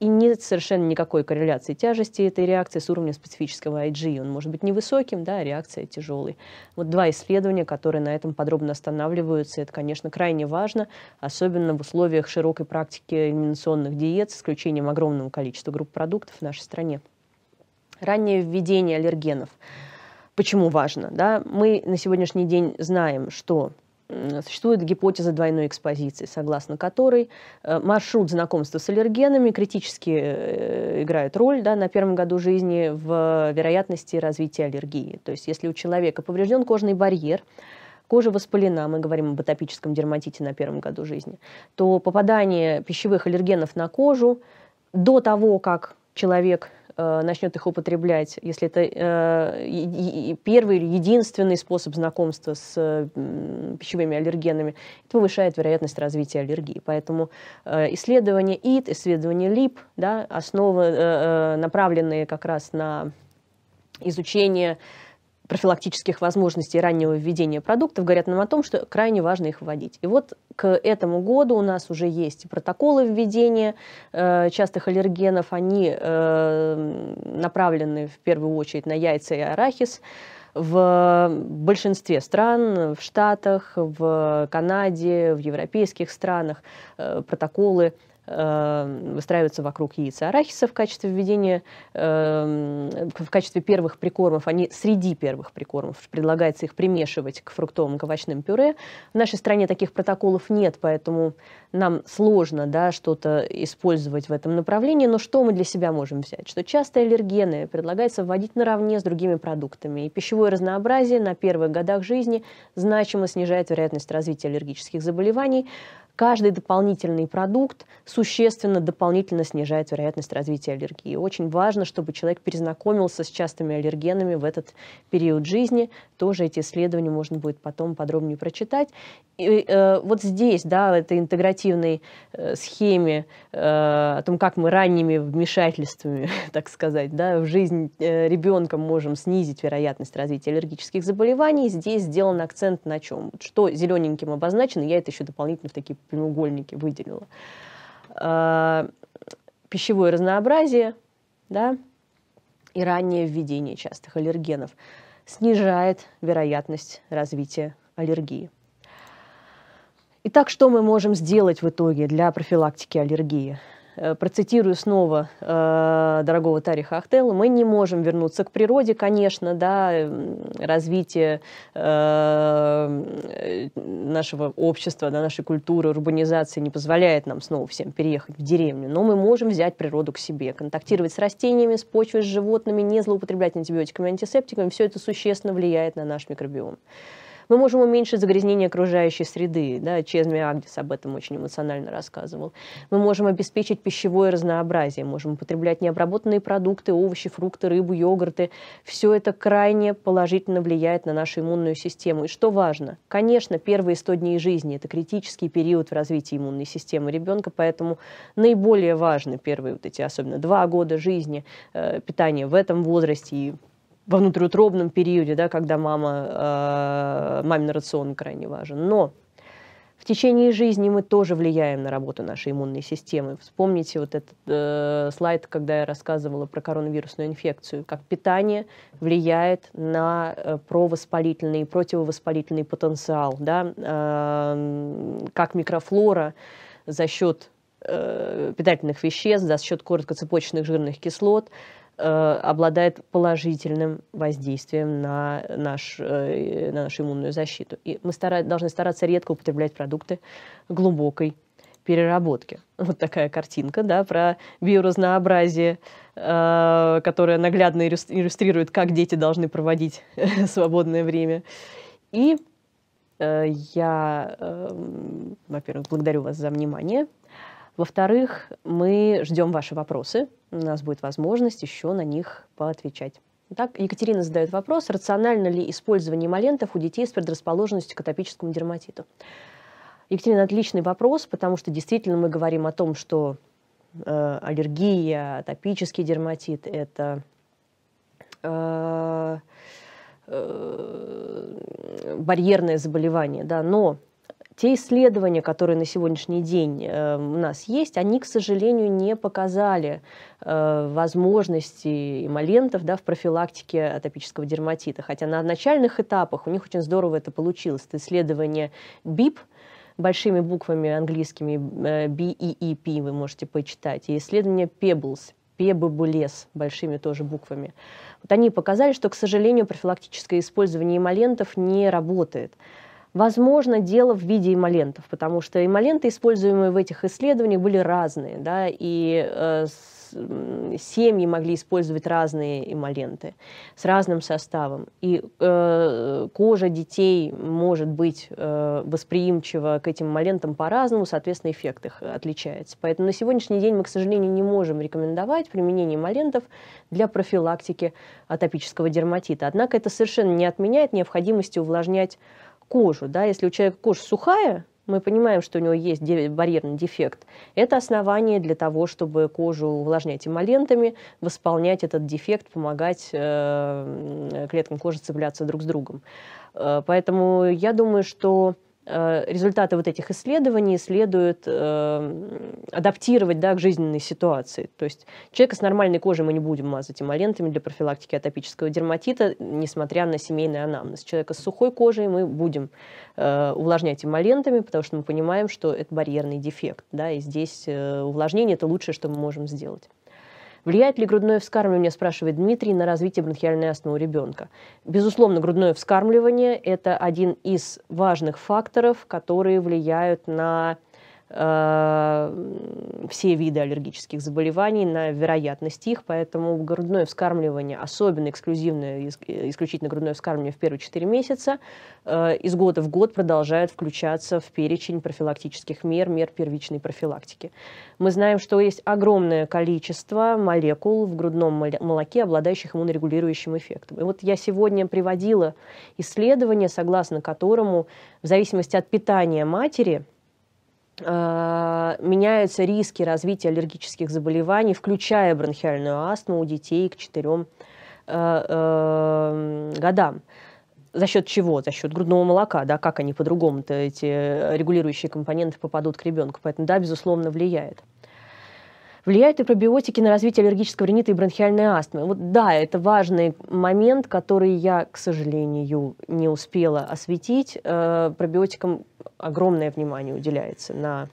[SPEAKER 1] и нет совершенно никакой корреляции тяжести этой реакции с уровнем специфического IgE. Он может быть невысоким, да, а реакция тяжелой. Вот два исследования, которые на этом подробно останавливаются. Это, конечно, крайне важно, особенно в условиях широкой практики элиминационных диет с исключением огромного количества групп продуктов в нашей стране. Раннее введение аллергенов. Почему важно? Да? Мы на сегодняшний день знаем, что существует гипотеза двойной экспозиции, согласно которой э, маршрут знакомства с аллергенами критически э, играет роль да, на первом году жизни в э, вероятности развития аллергии. То есть если у человека поврежден кожный барьер, кожа воспалена, мы говорим об атопическом дерматите на первом году жизни, то попадание пищевых аллергенов на кожу до того, как человек э, начнет их употреблять, если это э, первый или единственный способ знакомства с э, пищевыми аллергенами, это повышает вероятность развития аллергии. Поэтому э, исследования ИД, исследования ЛИП, да, основы, э, э, направленные как раз на изучение профилактических возможностей раннего введения продуктов говорят нам о том, что крайне важно их вводить. И вот к этому году у нас уже есть протоколы введения э, частых аллергенов. Они э, направлены в первую очередь на яйца и арахис. В большинстве стран, в Штатах, в Канаде, в европейских странах э, протоколы Э, выстраиваются вокруг яиц арахиса в качестве введения, э, в качестве первых прикормов, они среди первых прикормов, предлагается их примешивать к фруктовым, к овощным пюре. В нашей стране таких протоколов нет, поэтому нам сложно да, что-то использовать в этом направлении, но что мы для себя можем взять? Что часто аллергены предлагается вводить наравне с другими продуктами, и пищевое разнообразие на первых годах жизни значимо снижает вероятность развития аллергических заболеваний, каждый дополнительный продукт существенно дополнительно снижает вероятность развития аллергии. Очень важно, чтобы человек перезнакомился с частыми аллергенами в этот период жизни. Тоже эти исследования можно будет потом подробнее прочитать. И, э, вот здесь, да, в этой интегративной э, схеме э, о том, как мы ранними вмешательствами, так сказать, да, в жизнь э, ребенка можем снизить вероятность развития аллергических заболеваний, здесь сделан акцент на чем? Что зелененьким обозначено, я это еще дополнительно в такие прямоугольники выделила. А, пищевое разнообразие, да, и раннее введение частых аллергенов снижает вероятность развития аллергии. Итак, что мы можем сделать в итоге для профилактики аллергии? Э, процитирую снова э, дорогого Тариха Ахтела, мы не можем вернуться к природе, конечно, да, развитие э, э, нашего общества, да, нашей культуры, урбанизации не позволяет нам снова всем переехать в деревню, но мы можем взять природу к себе, контактировать с растениями, с почвой, с животными, не злоупотреблять антибиотиками, антисептиками, все это существенно влияет на наш микробиом. Мы можем уменьшить загрязнение окружающей среды. Да? Чезми Абдис об этом очень эмоционально рассказывал. Мы можем обеспечить пищевое разнообразие, можем употреблять необработанные продукты, овощи, фрукты, рыбу, йогурты. Все это крайне положительно влияет на нашу иммунную систему. И что важно? Конечно, первые 100 дней жизни – это критический период в развитии иммунной системы ребенка, поэтому наиболее важны первые вот эти, особенно два года жизни, э, питание в этом возрасте и во внутриутробном периоде, да, когда мама, э, мамин рацион крайне важен. Но в течение жизни мы тоже влияем на работу нашей иммунной системы. Вспомните вот этот э, слайд, когда я рассказывала про коронавирусную инфекцию, как питание влияет на э, провоспалительный и противовоспалительный потенциал, да, э, как микрофлора за счет э, питательных веществ, за счет короткоцепочных жирных кислот – Э, обладает положительным воздействием на, наш, э, на нашу иммунную защиту. И мы стара, должны стараться редко употреблять продукты глубокой переработки. Вот такая картинка да, про биоразнообразие, э, которое наглядно иллюстрирует, как дети должны проводить свободное время. И э, я, эм, во-первых, благодарю вас за внимание. Во-вторых, мы ждем ваши вопросы. У нас будет возможность еще на них поотвечать. Так, Екатерина задает вопрос, рационально ли использование эмолентов у детей с предрасположенностью к атопическому дерматиту. Екатерина, отличный вопрос, потому что действительно мы говорим о том, что э, аллергия, атопический дерматит – это э, э, барьерное заболевание, да, но те исследования, которые на сегодняшний день э, у нас есть, они, к сожалению, не показали э, возможности эмолентов да, в профилактике атопического дерматита. Хотя на начальных этапах у них очень здорово это получилось. Это исследование БИП, большими буквами английскими э, B-I-E-P, e вы можете почитать, и исследование Pebbles, Пебабулес, большими тоже буквами. Вот они показали, что, к сожалению, профилактическое использование эмолентов не работает. Возможно, дело в виде эмолентов, потому что эмоленты, используемые в этих исследованиях, были разные, да, и э, семьи могли использовать разные эмоленты с разным составом. И э, кожа детей может быть э, восприимчива к этим эмолентам по-разному, соответственно, эффект их отличается. Поэтому на сегодняшний день мы, к сожалению, не можем рекомендовать применение эмолентов для профилактики атопического дерматита. Однако это совершенно не отменяет необходимости увлажнять кожу. Да? Если у человека кожа сухая, мы понимаем, что у него есть барьерный дефект. Это основание для того, чтобы кожу увлажнять эмолентами, восполнять этот дефект, помогать э, клеткам кожи цепляться друг с другом. Э, поэтому я думаю, что Э, результаты вот этих исследований следует э, адаптировать да, к жизненной ситуации. То есть человека с нормальной кожей мы не будем мазать эмолентами для профилактики атопического дерматита, несмотря на семейный анамнез. Человека с сухой кожей мы будем э, увлажнять эмолентами, потому что мы понимаем, что это барьерный дефект. Да, и здесь увлажнение – это лучшее, что мы можем сделать. Влияет ли грудное вскармливание, спрашивает Дмитрий, на развитие бронхиальной астмы у ребенка? Безусловно, грудное вскармливание – это один из важных факторов, которые влияют на Э, все виды аллергических заболеваний, на вероятность их, поэтому грудное вскармливание, особенно эксклюзивное, исключительно грудное вскармливание в первые 4 месяца, э, из года в год продолжает включаться в перечень профилактических мер, мер первичной профилактики. Мы знаем, что есть огромное количество молекул в грудном молоке, обладающих иммунорегулирующим эффектом. И вот я сегодня приводила исследование, согласно которому в зависимости от питания матери – Э, меняются риски развития аллергических заболеваний, включая бронхиальную астму у детей к 4 э, э, годам. За счет чего? За счет грудного молока, да, как они по-другому-то, эти регулирующие компоненты попадут к ребенку. Поэтому, да, безусловно, влияет. Влияют ли пробиотики на развитие аллергического ринита и бронхиальной астмы? Вот да, это важный момент, который я, к сожалению, не успела осветить. Э, пробиотикам огромное внимание уделяется на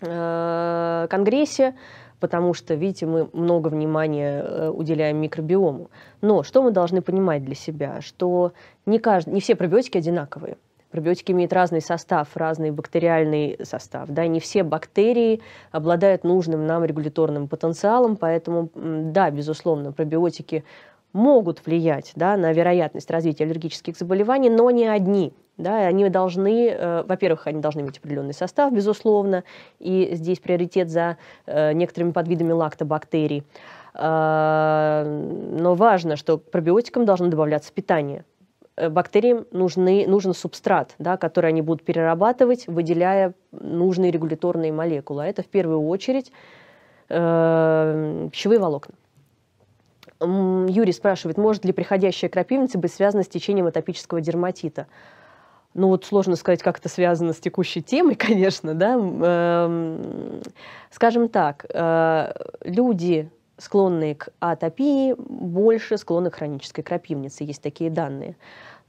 [SPEAKER 1] э, конгрессе, потому что, видите, мы много внимания э, уделяем микробиому. Но что мы должны понимать для себя? Что не, каждый, не все пробиотики одинаковые. Пробиотики имеют разный состав, разный бактериальный состав. Да, не все бактерии обладают нужным нам регуляторным потенциалом, поэтому, да, безусловно, пробиотики могут влиять да, на вероятность развития аллергических заболеваний, но не одни. Да, они должны, э, во-первых, они должны иметь определенный состав, безусловно, и здесь приоритет за э, некоторыми подвидами лактобактерий. Э, но важно, что к пробиотикам должно добавляться питание. Э, бактериям нужны, нужен субстрат, да, который они будут перерабатывать, выделяя нужные регуляторные молекулы. А это в первую очередь э, пищевые волокна. Юрий спрашивает, может ли приходящая крапивница быть связана с течением атопического дерматита? Ну вот сложно сказать, как это связано с текущей темой, конечно, да. Эм, скажем так, э, люди, склонные к атопии, больше склонны к хронической крапивнице. Есть такие данные.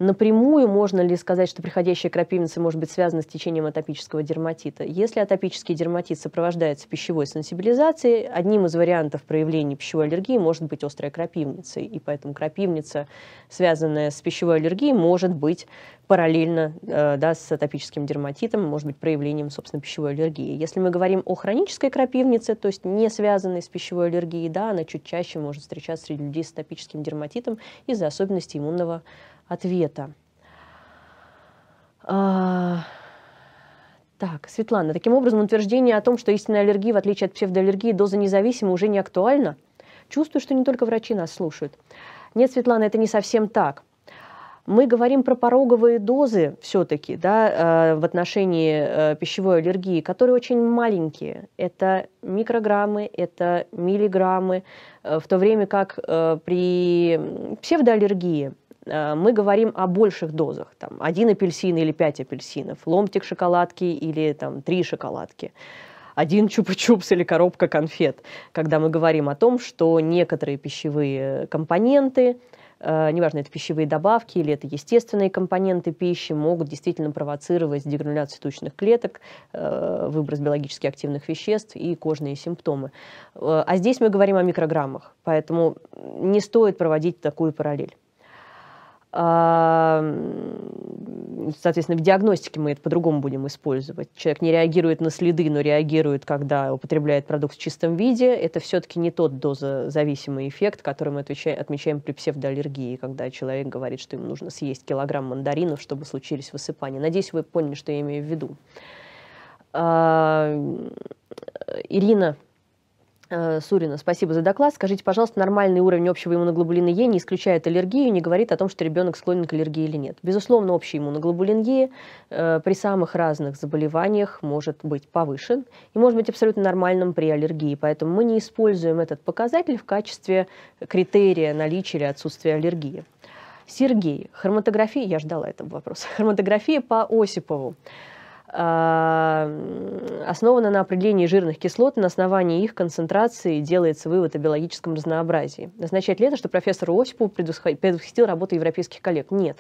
[SPEAKER 1] Напрямую можно ли сказать, что приходящая крапивница может быть связана с течением атопического дерматита? Если атопический дерматит сопровождается пищевой сенсибилизацией, одним из вариантов проявления пищевой аллергии может быть острая крапивница. И поэтому крапивница, связанная с пищевой аллергией, может быть параллельно э, да, с атопическим дерматитом, может быть проявлением, собственно, пищевой аллергии. Если мы говорим о хронической крапивнице, то есть не связанной с пищевой аллергией, да, она чуть чаще может встречаться среди людей с атопическим дерматитом из-за особенностей иммунного ответа. А... Так, Светлана, таким образом утверждение о том, что истинная аллергия, в отличие от псевдоаллергии, доза независима, уже не актуальна? Чувствую, что не только врачи нас слушают. Нет, Светлана, это не совсем так. Мы говорим про пороговые дозы все-таки да, а, в отношении э, пищевой аллергии, которые очень маленькие. Это микрограммы, это миллиграммы, э, в то время как э, при псевдоаллергии – Э, мы говорим о больших дозах, там, один апельсин или пять апельсинов, ломтик шоколадки или там, три шоколадки, один чупа-чупс или коробка конфет, когда мы говорим о том, что некоторые пищевые компоненты, э, неважно, это пищевые добавки или это естественные компоненты пищи, могут действительно провоцировать дегрануляцию тучных клеток, э, выброс биологически активных веществ и кожные симптомы. А здесь мы говорим о микрограммах, поэтому не стоит проводить такую параллель. Соответственно, в диагностике мы это по-другому будем использовать. Человек не реагирует на следы, но реагирует, когда употребляет продукт в чистом виде. Это все-таки не тот дозозависимый эффект, который мы отмечаем при псевдоаллергии, когда человек говорит, что ему нужно съесть килограмм мандаринов, чтобы случились высыпания. Надеюсь, вы поняли, что я имею в виду. Ирина Э, Сурина, спасибо за доклад. Скажите, пожалуйста, нормальный уровень общего иммуноглобулина Е не исключает аллергию, не говорит о том, что ребенок склонен к аллергии или нет. Безусловно, общий иммуноглобулин Е э, при самых разных заболеваниях может быть повышен и может быть абсолютно нормальным при аллергии. Поэтому мы не используем этот показатель в качестве критерия наличия или отсутствия аллергии. Сергей, хроматография, я ждала этого вопроса, хроматография по Осипову. А, основана на определении жирных кислот, на основании их концентрации делается вывод о биологическом разнообразии. Означает ли это, что профессор Осипов предвосхитил работу европейских коллег? Нет.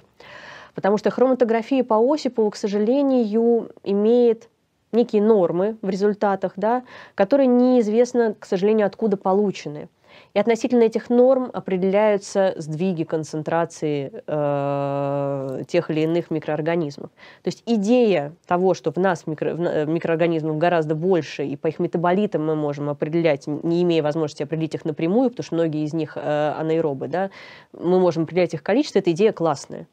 [SPEAKER 1] Потому что хроматография по Осипову, к сожалению, имеет некие нормы в результатах, да, которые неизвестно, к сожалению, откуда получены. И относительно этих норм определяются сдвиги концентрации э, тех или иных микроорганизмов. То есть идея того, что в нас микро, в, э, микроорганизмов гораздо больше, и по их метаболитам мы можем определять, не имея возможности определить их напрямую, потому что многие из них э, анаэробы, да, мы можем определять их количество, эта идея классная.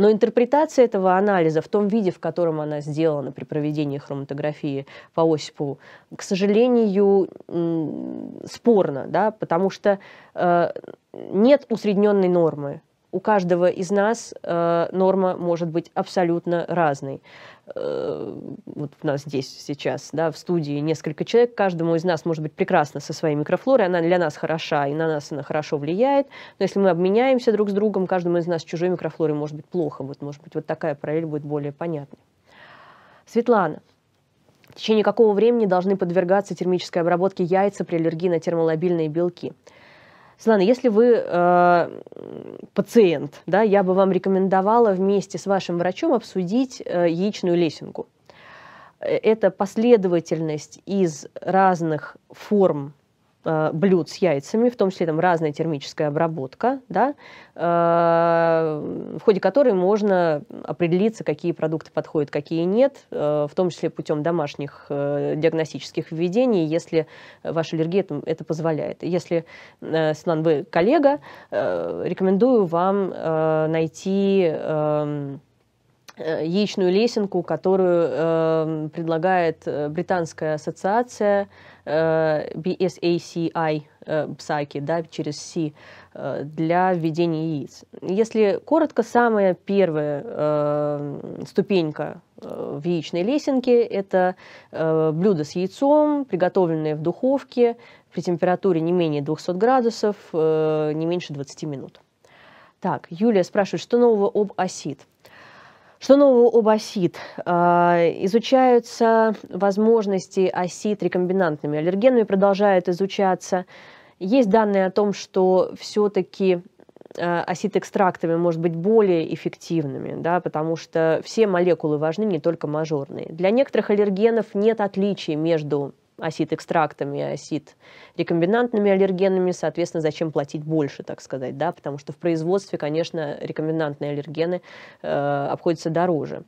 [SPEAKER 1] Но интерпретация этого анализа в том виде, в котором она сделана при проведении хроматографии по Осипову, к сожалению, спорна, да, потому что э, нет усредненной нормы у каждого из нас э, норма может быть абсолютно разной. Э, вот у нас здесь сейчас, да, в студии несколько человек, каждому из нас может быть прекрасно со своей микрофлорой, она для нас хороша, и на нас она хорошо влияет, но если мы обменяемся друг с другом, каждому из нас чужой микрофлорой может быть плохо, вот, может быть, вот такая параллель будет более понятной. Светлана, в течение какого времени должны подвергаться термической обработке яйца при аллергии на термолобильные белки? Светлана, если вы э, пациент, да, я бы вам рекомендовала вместе с вашим врачом обсудить э, яичную лесенку. Э, это последовательность из разных форм Э, блюд с яйцами, в том числе там разная термическая обработка, да, э, в ходе которой можно определиться, какие продукты подходят, какие нет, э, в том числе путем домашних диагностических введений, если ваша аллергия это, позволяет. Если, э, Светлана, вы коллега, рекомендую вам найти... Эм, яичную лесенку, которую эм, предлагает британская ассоциация Э, BSACI, BSACI, э, да, через C, э, для введения яиц. Если коротко, самая первая ступенька в яичной лесенке – это блюдо с яйцом, приготовленное в духовке при температуре не менее 200 градусов, не меньше 20 минут. Так, Юлия спрашивает, что нового об осид? Что нового об осид? А, изучаются возможности осид рекомбинантными аллергенами, продолжают изучаться. Есть данные о том, что все-таки а, осид-экстрактами может быть более эффективными, да, потому что все молекулы важны, не только мажорные. Для некоторых аллергенов нет отличий между осид-экстрактами, осид-рекомбинантными аллергенами, соответственно, зачем платить больше, так сказать, да, потому что в производстве, конечно, рекомбинантные аллергены э, обходятся дороже.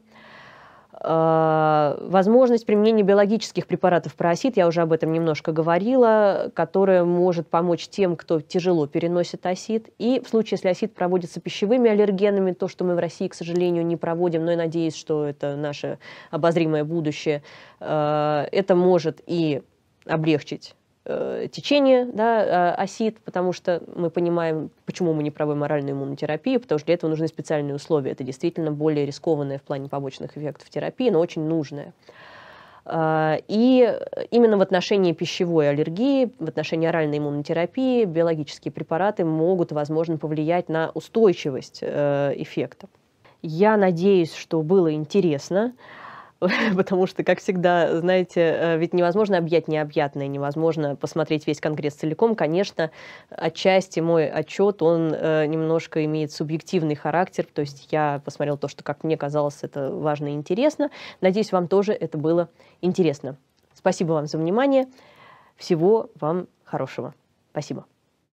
[SPEAKER 1] Э, возможность применения биологических препаратов парасит, я уже об этом немножко говорила, которая может помочь тем, кто тяжело переносит осид И в случае, если осид проводится пищевыми аллергенами, то, что мы в России, к сожалению, не проводим, но я надеюсь, что это наше обозримое будущее, э, это может и облегчить Э, течение да, э, осит, потому что мы понимаем, почему мы не проводим моральную иммунотерапию, потому что для этого нужны специальные условия. Это действительно более рискованная в плане побочных эффектов терапия, но очень нужная. И именно в отношении пищевой аллергии, в отношении оральной иммунотерапии биологические препараты могут, возможно, повлиять на устойчивость э, эффекта. Я надеюсь, что было интересно. потому что, как всегда, знаете, э, ведь невозможно объять необъятное, невозможно посмотреть весь Конгресс целиком. Конечно, отчасти мой отчет, он э, немножко имеет субъективный характер, то есть я посмотрел то, что, как мне казалось, это важно и интересно. Надеюсь, вам тоже это было интересно. Спасибо вам за внимание. Всего вам хорошего. Спасибо.